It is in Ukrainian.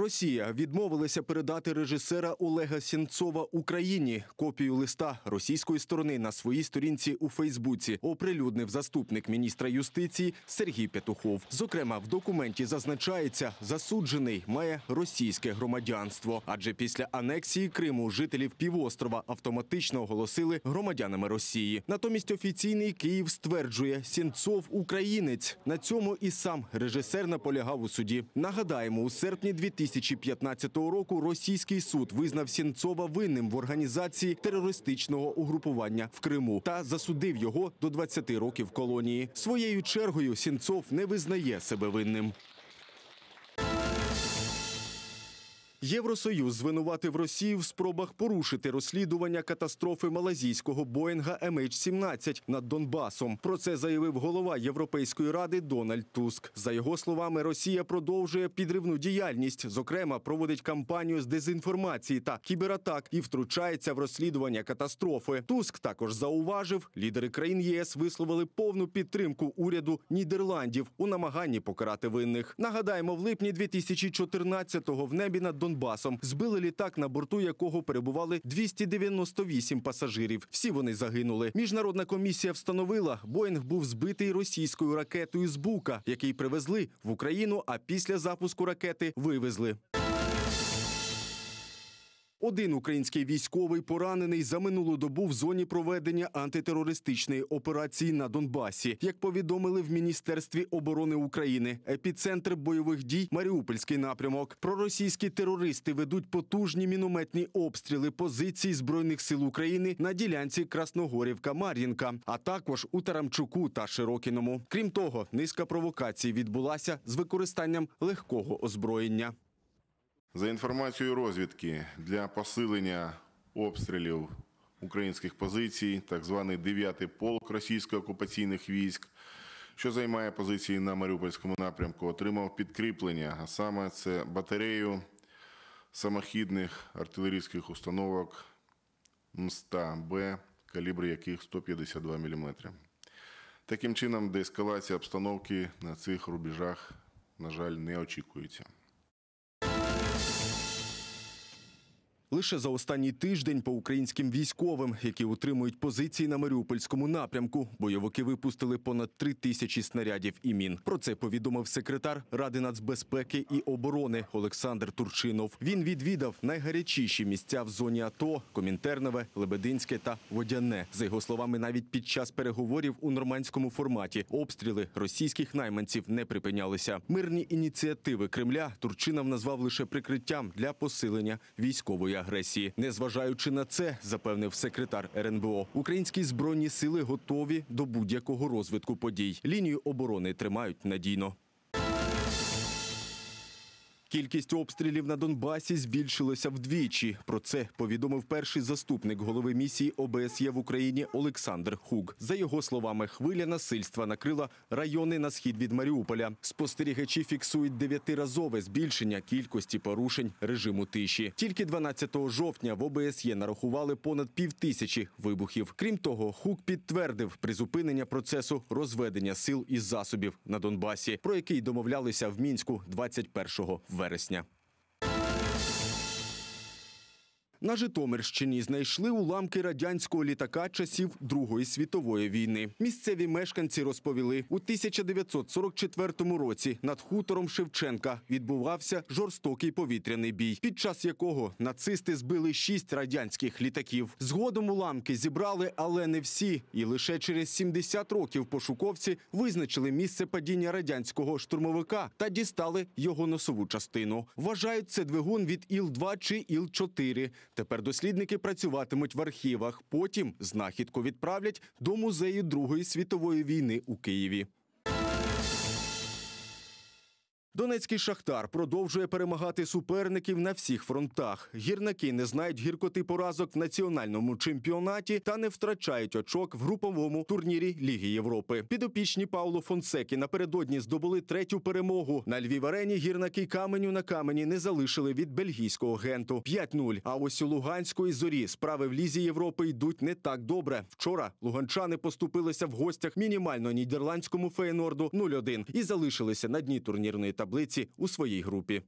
Росія відмовилася передати режисера Олега Сінцова Україні копію листа російської сторони на своїй сторінці у Фейсбуці. Оприлюднив заступник міністра юстиції Сергій Петухов. Зокрема, в документі зазначається, засуджений має російське громадянство, адже після анексії Криму жителів півострова автоматично оголосили громадянами Росії. Натомість офіційний Київ стверджує, Сінцов українець. На цьому і сам режисер наполягав у суді. Нагадаємо, у серпні 2000 2015 року російський суд визнав Сінцова винним в організації терористичного угрупування в Криму та засудив його до 20 років колонії. Своєю чергою Сінцов не визнає себе винним. Євросоюз звинуватив Росію в спробах порушити розслідування катастрофи малазійського Боїнга MH17 ем над Донбасом. Про це заявив голова Європейської ради Дональд Туск. За його словами, Росія продовжує підривну діяльність, зокрема, проводить кампанію з дезінформації та кібератак і втручається в розслідування катастрофи. Туск також зауважив, лідери країн ЄС висловили повну підтримку уряду Нідерландів у намаганні покарати винних. Нагадаємо, в липні 2014-го в небі над Донбасом Донбасом. Збили літак, на борту якого перебували 298 пасажирів. Всі вони загинули. Міжнародна комісія встановила, Боїнг був збитий російською ракетою з Бука, який привезли в Україну. А після запуску ракети вивезли. Один український військовий поранений за минулу добу в зоні проведення антитерористичної операції на Донбасі. Як повідомили в Міністерстві оборони України, епіцентр бойових дій Маріупольський напрямок. Проросійські терористи ведуть потужні мінометні обстріли позицій збройних сил України на ділянці Красногорівка-Мар'їнка, а також у Тарамчуку та Широкіному. Крім того, низка провокацій відбулася з використанням легкого озброєння. За інформацією розвідки для посилення обстрілів українських позицій, так званий дев'ятий полк російсько-окупаційних військ, що займає позиції на Маріупольському напрямку, отримав підкріплення, а саме це батарею самохідних артилерійських установок МСТА-Б, калібр яких 152 мм. Таким чином, деескалація обстановки на цих рубежах, на жаль, не очікується. Лише за останній тиждень по українським військовим, які утримують позиції на Маріупольському напрямку, бойовики випустили понад три тисячі снарядів і мін. Про це повідомив секретар Ради нацбезпеки і оборони Олександр Турчинов. Він відвідав найгарячіші місця в зоні АТО: Комінтернове, Лебединське та Водяне. За його словами, навіть під час переговорів у нормандському форматі обстріли російських найманців не припинялися. Мирні ініціативи Кремля Турчинов назвав лише прикриттям для посилення військової агресії. Незважаючи на це, запевнив секретар РНБО, українські збройні сили готові до будь-якого розвитку подій. Лінію оборони тримають надійно. Кількість обстрілів на Донбасі збільшилася вдвічі. Про це повідомив перший заступник голови місії ОБСЄ в Україні Олександр Хук. За його словами, хвиля насильства накрила райони на схід від Маріуполя. Спостерігачі фіксують дев'ятиразове збільшення кількості порушень режиму тиші. Тільки 12 жовтня в ОБСЄ нарахували понад півтисячі вибухів. Крім того, Хук підтвердив призупинення процесу розведення сил і засобів на Донбасі, про який домовлялися в мінську 21 вересня вересня. На Житомирщині знайшли уламки радянського літака часів Другої світової війни. Місцеві мешканці розповіли, у 1944 році над хутором Шевченка відбувався жорстокий повітряний бій, під час якого нацисти збили шість радянських літаків. Згодом уламки зібрали, але не всі. І лише через 70 років пошуковці визначили місце падіння радянського штурмовика та дістали його носову частину. Вважають це двигун від Іл-2 чи Іл-4. Тепер дослідники працюватимуть в архівах. Потім знахідку відправлять до музею Другої світової війни у Києві. Донецький шахтар продовжує перемагати суперників на всіх фронтах. Гірники не знають гіркоти поразок в національному чемпіонаті та не втрачають очок в груповому турнірі Ліги Європи. Підопічні Павло Фонсекі напередодні здобули третю перемогу. На Львів арені гірники каменю на камені не залишили від бельгійського генту 5-0. А ось у Луганської зорі справи в лізі Європи йдуть не так добре. Вчора луганчани поступилися в гостях мінімально нідерландському фейнорду 0-1 і залишилися на дні турнірної таблиці у своїй групі.